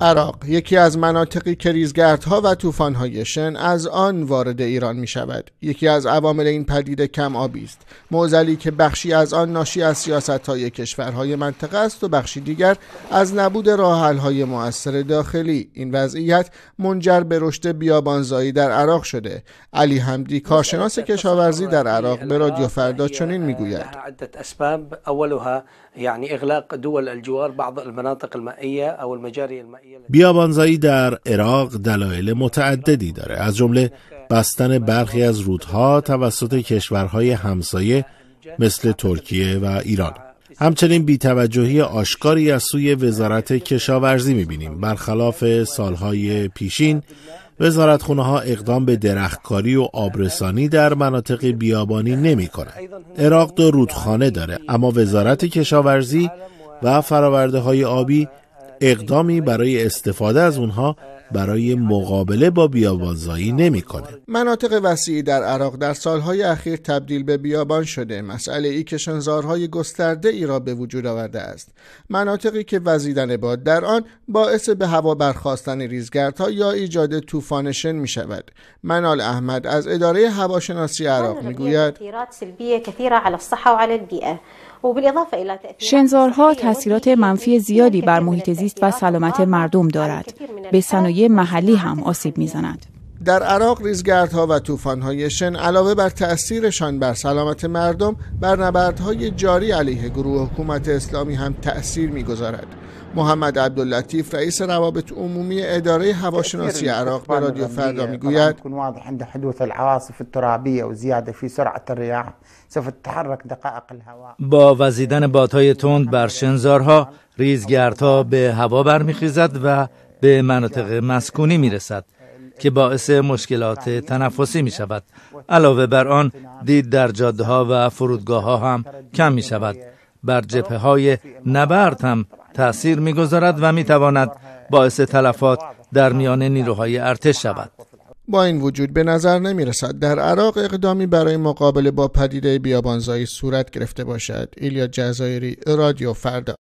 عراق یکی از مناطقی که ریزگردها و طوفان‌های شن از آن وارد ایران می شود. یکی از عوامل این پدیده کم آبی است. معضلی که بخشی از آن ناشی از سیاست‌های کشورهای منطقه است و بخشی دیگر از نبود راه‌حل‌های مؤثر داخلی. این وضعیت منجر به رشد بیابانزایی در عراق شده. علی حمدی کارشناس کشاورزی در عراق به رادیو فردا چنین می‌گوید: اسباب اولها یعنی اغلاق دول الجوار بعض المناطق المائيه او المجاري المائيه بیابانزایی در عراق دلایل متعددی داره از جمله بستن برخی از رودها توسط کشورهای همسایه مثل ترکیه و ایران همچنین بیتوجهی آشکاری از سوی وزارت کشاورزی میبینیم برخلاف سالهای پیشین خونه ها اقدام به درختکاری و آبرسانی در مناطق بیابانی نمی کنند. عراق دو رودخانه داره اما وزارت کشاورزی و فراورده های آبی اقدامی برای استفاده از اونها برای مقابله با بیابانزایی نمیکنه. مناطق وسیعی در عراق در سالهای اخیر تبدیل به بیابان شده. مسئله ای شنزارهای گسترده ای را به وجود آورده است. مناطقی که وزیدن باد در آن باعث به هوا برخواستن ریزگردها یا ایجاد طوفان شن می شود. منال احمد از اداره هواشناسی عراق میگوید شنزارها تاثیرات منفی زیادی بر محیط زیست و سلامت مردم دارد به صنایع محلی هم آسیب میزند. در عراق ریزگردها و طوفان‌های شن علاوه بر تأثیرشان بر سلامت مردم بر نبردهای جاری علیه گروه حکومت اسلامی هم تأثیر میگذارد محمد عبداللطیف رئیس روابط عمومی اداره هواشناسی عراق به رادیو فردا میگوید حدوث العواصف با وزیدن بادهای تند بر شنزارها ریزگردها به هوا برمیخیزد و به مناطق مسکونی می رسد که باعث مشکلات تنفسی می شود علاوه بر آن دید در جاده ها و فرودگاه ها هم کم می شود بر جبهه های نبرد هم تاثیر می گذارد و می تواند باعث تلفات در میان نیروهای ارتش شود با این وجود به نظر نمی رسد در عراق اقدامی برای مقابله با پدیده بیابانزایی صورت گرفته باشد ایلیا جزایری رادیو فردا